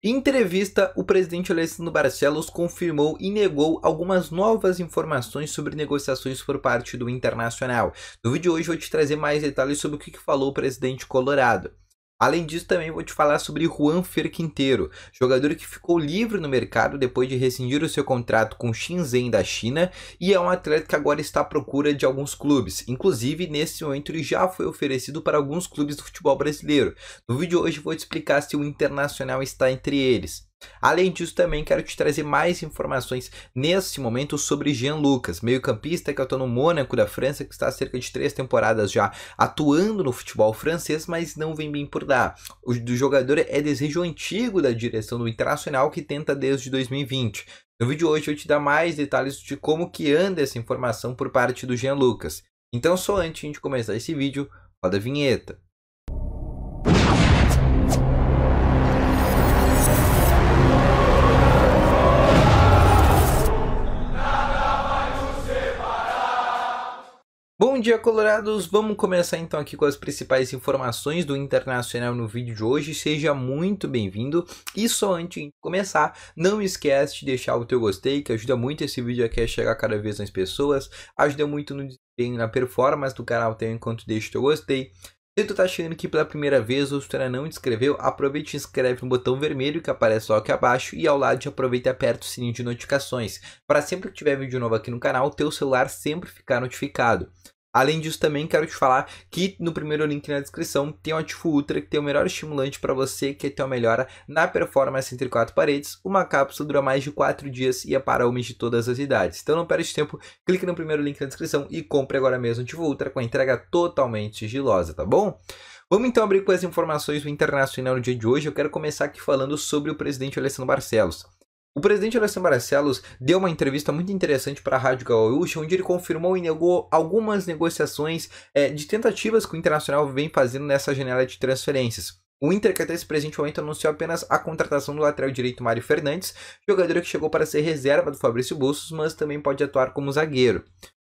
Em entrevista, o presidente Alessandro Barcelos confirmou e negou algumas novas informações sobre negociações por parte do Internacional. No vídeo de hoje eu vou te trazer mais detalhes sobre o que falou o presidente colorado. Além disso, também vou te falar sobre Juan Ferquinteiro, jogador que ficou livre no mercado depois de rescindir o seu contrato com Shenzhen da China e é um atleta que agora está à procura de alguns clubes. Inclusive, nesse momento ele já foi oferecido para alguns clubes do futebol brasileiro. No vídeo hoje vou te explicar se o Internacional está entre eles. Além disso, também quero te trazer mais informações nesse momento sobre Jean Lucas, meio-campista que atua no Mônaco da França, que está há cerca de três temporadas já atuando no futebol francês, mas não vem bem por lá. O do jogador é desejo antigo da direção do Internacional que tenta desde 2020. No vídeo de hoje eu te dar mais detalhes de como que anda essa informação por parte do Jean Lucas. Então só antes de começar esse vídeo, roda a vinheta. Bom dia, colorados! Vamos começar então aqui com as principais informações do Internacional no vídeo de hoje. Seja muito bem-vindo! E só antes de começar, não esquece de deixar o teu gostei, que ajuda muito esse vídeo aqui a chegar cada vez mais pessoas, ajuda muito no desempenho, na performance do canal também, enquanto deixa o teu gostei. Se tu tá chegando aqui pela primeira vez ou se tu ainda não te inscreveu, aproveita e inscreve no botão vermelho que aparece logo aqui abaixo e ao lado aproveita e aperta o sininho de notificações, para sempre que tiver vídeo novo aqui no canal, teu celular sempre ficar notificado. Além disso, também quero te falar que no primeiro link na descrição tem o Ativo Ultra, que tem o melhor estimulante para você que é ter uma melhora na performance entre quatro paredes. Uma cápsula dura mais de 4 dias e é para homens de todas as idades. Então não perde tempo, clique no primeiro link na descrição e compre agora mesmo o Ativo Ultra com a entrega totalmente sigilosa, tá bom? Vamos então abrir com as informações do Internacional no dia de hoje. Eu quero começar aqui falando sobre o presidente Alessandro Barcelos. O presidente Alessandro Barcelos deu uma entrevista muito interessante para a Rádio Gaúcha, onde ele confirmou e negou algumas negociações é, de tentativas que o Internacional vem fazendo nessa janela de transferências. O Inter, que até esse presente momento anunciou apenas a contratação do lateral direito Mário Fernandes, jogador que chegou para ser reserva do Fabrício Bustos, mas também pode atuar como zagueiro.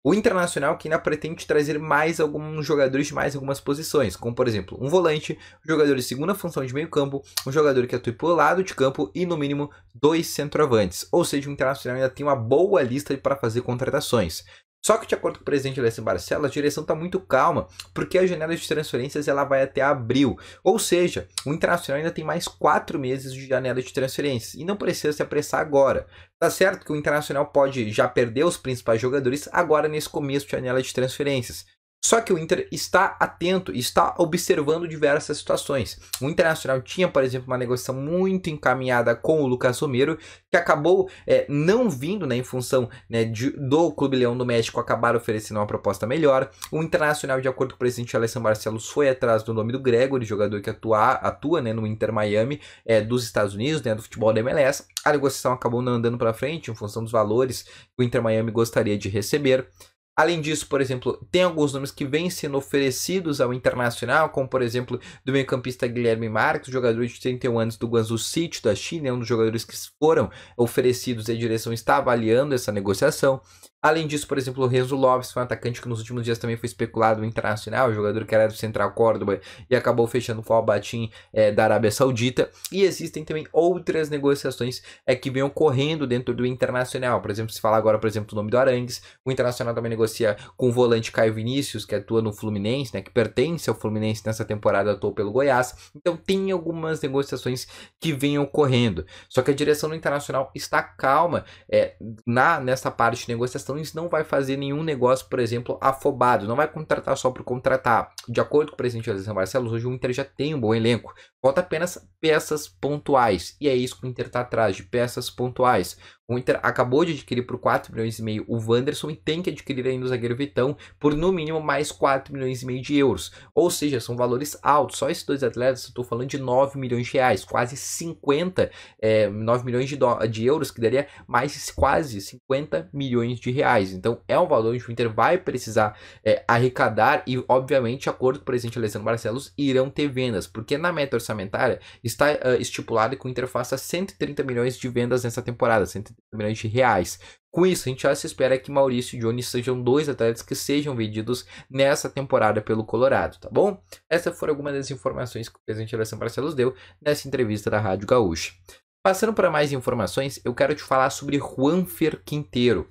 O Internacional que ainda pretende trazer mais alguns jogadores de mais algumas posições, como por exemplo um volante, um jogador de segunda função de meio campo, um jogador que atue pelo lado de campo e no mínimo dois centroavantes. Ou seja, o Internacional ainda tem uma boa lista para fazer contratações. Só que de acordo com o presidente Alessandro Barcelos, a direção está muito calma, porque a janela de transferências ela vai até abril. Ou seja, o Internacional ainda tem mais quatro meses de janela de transferências e não precisa se apressar agora. Tá certo que o Internacional pode já perder os principais jogadores agora nesse começo de janela de transferências. Só que o Inter está atento, está observando diversas situações. O Internacional tinha, por exemplo, uma negociação muito encaminhada com o Lucas Romero, que acabou é, não vindo né, em função né, de, do Clube Leão do México acabar oferecendo uma proposta melhor. O Internacional, de acordo com o presidente Alessandro Barcelos, foi atrás do nome do Gregory, jogador que atua, atua né, no Inter Miami é, dos Estados Unidos, né, do futebol da MLS. A negociação acabou não andando para frente em função dos valores que o Inter Miami gostaria de receber. Além disso, por exemplo, tem alguns nomes que vêm sendo oferecidos ao Internacional, como por exemplo do meio-campista Guilherme Marques, jogador de 31 anos do Guangzhou City da China, é um dos jogadores que foram oferecidos e a direção está avaliando essa negociação. Além disso, por exemplo, o Renzo Lopes foi um atacante que nos últimos dias também foi especulado em internacional, o jogador que era do Central Córdoba e acabou fechando com o Albatim é, eh, da Arábia Saudita. E existem também outras negociações é, que vêm ocorrendo dentro do Internacional. Por exemplo, se falar agora, por exemplo, do nome do Arangues, o Internacional também negocia com o volante Caio Vinícius, que atua no Fluminense, né, que pertence ao Fluminense nessa temporada, atuou pelo Goiás. Então tem algumas negociações que vêm ocorrendo. Só que a direção do Internacional está calma é, na nessa parte de negociação não vai fazer nenhum negócio, por exemplo, afobado, não vai contratar só por contratar. De acordo com o presidente Alessandro Barcelos, hoje o Inter já tem um bom elenco, falta apenas peças pontuais, e é isso que o Inter está atrás, de peças pontuais. O Inter acabou de adquirir por 4 milhões e meio o Wanderson e tem que adquirir ainda o zagueiro Vitão por no mínimo mais 4 milhões e meio de euros. Ou seja, são valores altos. Só esses dois atletas, eu estou falando de 9 milhões de reais, quase 50, é, 9 milhões de, de euros, que daria mais quase 50 milhões de reais. Então é um valor que o Inter vai precisar é, arrecadar e, obviamente, de acordo com o presidente Alessandro Barcelos, irão ter vendas, porque na meta orçamentária está uh, estipulado que o Inter faça 130 milhões de vendas nessa temporada, 130 milhões de reais. Com isso, a gente já se espera que Maurício e Jones sejam dois atletas que sejam vendidos nessa temporada pelo Colorado, tá bom? Essas foram algumas das informações que o presidente Alessandro Barcelos deu nessa entrevista da Rádio Gaúcha. Passando para mais informações, eu quero te falar sobre Juanfer Quinteiro.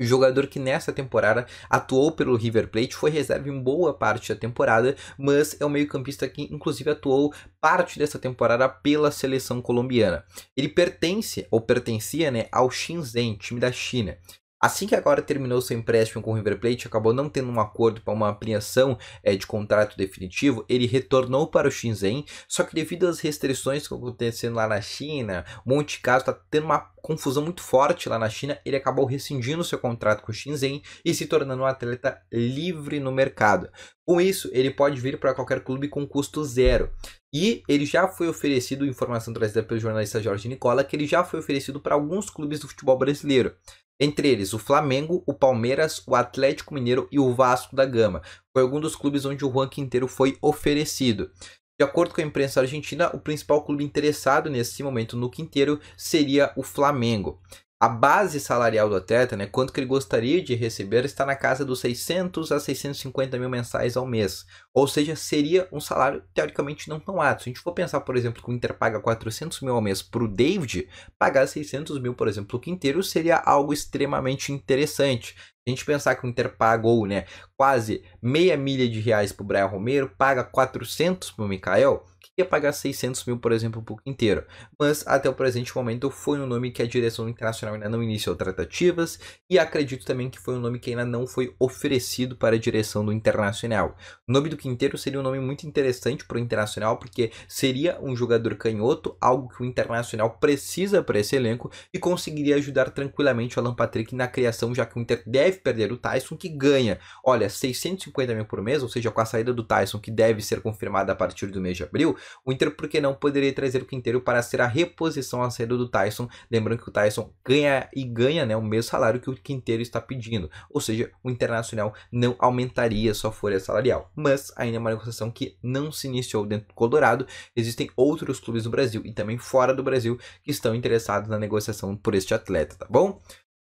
O jogador que nessa temporada atuou pelo River Plate foi reserva em boa parte da temporada, mas é o meio-campista que inclusive atuou parte dessa temporada pela seleção colombiana. Ele pertence ou pertencia, né, ao Shenzhen, time da China. Assim que agora terminou seu empréstimo com o River Plate, acabou não tendo um acordo para uma ampliação é, de contrato definitivo, ele retornou para o Shenzhen, só que devido às restrições que estão acontecendo lá na China, um monte de casos está tendo uma confusão muito forte lá na China, ele acabou rescindindo seu contrato com o Shenzhen e se tornando um atleta livre no mercado. Com isso, ele pode vir para qualquer clube com custo zero. E ele já foi oferecido, informação trazida pelo jornalista Jorge Nicola, que ele já foi oferecido para alguns clubes do futebol brasileiro. Entre eles, o Flamengo, o Palmeiras, o Atlético Mineiro e o Vasco da Gama. Foi algum dos clubes onde o Juan Quinteiro foi oferecido. De acordo com a imprensa argentina, o principal clube interessado nesse momento no Quinteiro seria o Flamengo. A base salarial do atleta, né, quanto que ele gostaria de receber, está na casa dos 600 a 650 mil mensais ao mês. Ou seja, seria um salário teoricamente não tão alto. Se a gente for pensar, por exemplo, que o Inter paga 400 mil ao mês para o David, pagar 600 mil, por exemplo, o Quinteiro seria algo extremamente interessante a gente pensar que o Inter pagou, né, quase meia milha de reais para o Brian Romero, paga 400 para o Mikael, que ia pagar 600 mil, por exemplo, para o Quinteiro. Mas, até o presente momento, foi um nome que a direção internacional ainda não iniciou tratativas, e acredito também que foi um nome que ainda não foi oferecido para a direção do Internacional. O nome do Quinteiro seria um nome muito interessante para o Internacional, porque seria um jogador canhoto, algo que o Internacional precisa para esse elenco, e conseguiria ajudar tranquilamente o Alan Patrick na criação, já que o Inter deve deve perder o Tyson, que ganha, olha, 650 mil por mês, ou seja, com a saída do Tyson, que deve ser confirmada a partir do mês de abril, o Inter, por que não, poderia trazer o Quinteiro para ser a reposição à saída do Tyson, lembrando que o Tyson ganha e ganha né, o mesmo salário que o Quinteiro está pedindo, ou seja, o Internacional não aumentaria sua folha salarial, mas ainda é uma negociação que não se iniciou dentro do Colorado, existem outros clubes no Brasil e também fora do Brasil que estão interessados na negociação por este atleta, tá bom?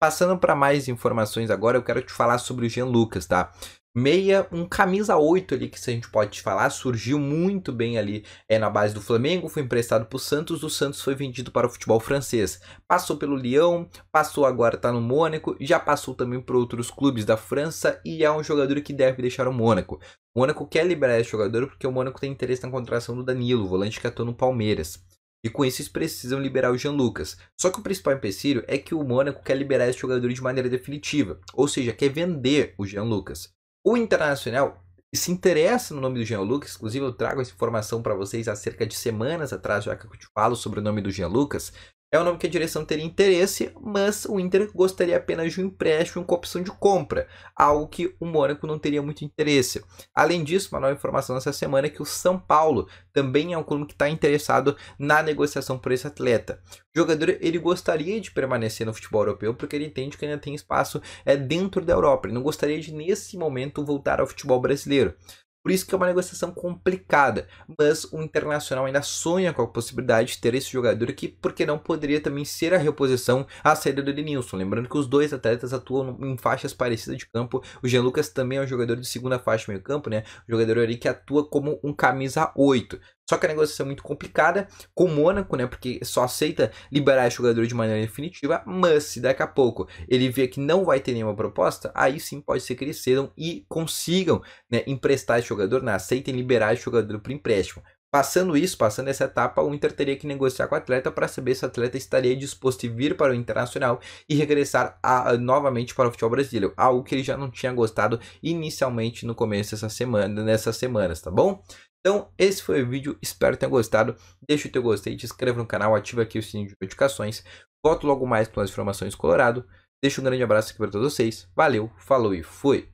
Passando para mais informações agora, eu quero te falar sobre o Jean Lucas, tá? Meia, um camisa 8 ali que a gente pode te falar, surgiu muito bem ali é, na base do Flamengo, foi emprestado para o Santos, o Santos foi vendido para o futebol francês. Passou pelo Lyon, passou agora está no Mônaco, já passou também para outros clubes da França e é um jogador que deve deixar o Mônaco. O Mônaco quer liberar esse jogador porque o Mônaco tem interesse na contratação do Danilo, volante que atua no Palmeiras. E com isso eles precisam liberar o Jean Lucas. Só que o principal empecilho é que o Mônaco quer liberar esse jogador de maneira definitiva. Ou seja, quer vender o Jean Lucas. O Internacional se interessa no nome do Jean Lucas, inclusive eu trago essa informação para vocês há cerca de semanas atrás, já que eu te falo sobre o nome do Jean Lucas, é um nome que a direção teria interesse, mas o Inter gostaria apenas de um empréstimo com opção de compra, algo que o Mônaco não teria muito interesse. Além disso, uma nova informação nessa semana é que o São Paulo também é um clube que está interessado na negociação por esse atleta. O jogador ele gostaria de permanecer no futebol europeu porque ele entende que ainda tem espaço é, dentro da Europa. Ele não gostaria de, nesse momento, voltar ao futebol brasileiro. Por isso que é uma negociação complicada, mas o Internacional ainda sonha com a possibilidade de ter esse jogador aqui, porque não poderia também ser a reposição à saída do Denilson. Lembrando que os dois atletas atuam em faixas parecidas de campo. O Jean Lucas também é um jogador de segunda faixa meio campo, né? Um jogador ali que atua como um camisa 8. Só que a negociação é muito complicada com o Mônaco, né? Porque só aceita liberar esse jogador de maneira definitiva, mas se daqui a pouco ele vê que não vai ter nenhuma proposta, aí sim pode ser que eles cedam e consigam né, emprestar esse jogador, né? aceitem liberar esse jogador para empréstimo. Passando isso, passando essa etapa, o Inter teria que negociar com o atleta para saber se o atleta estaria disposto a vir para o Internacional e regressar a, a, novamente para o futebol brasileiro, algo que ele já não tinha gostado inicialmente no começo dessa semana, nessas semanas, tá bom? Então, esse foi o vídeo, espero que tenha gostado. Deixa o teu gostei, te inscreva no canal, ativa aqui o sininho de notificações. Volto logo mais com as informações colorado. Deixa um grande abraço aqui para todos vocês. Valeu, falou e fui!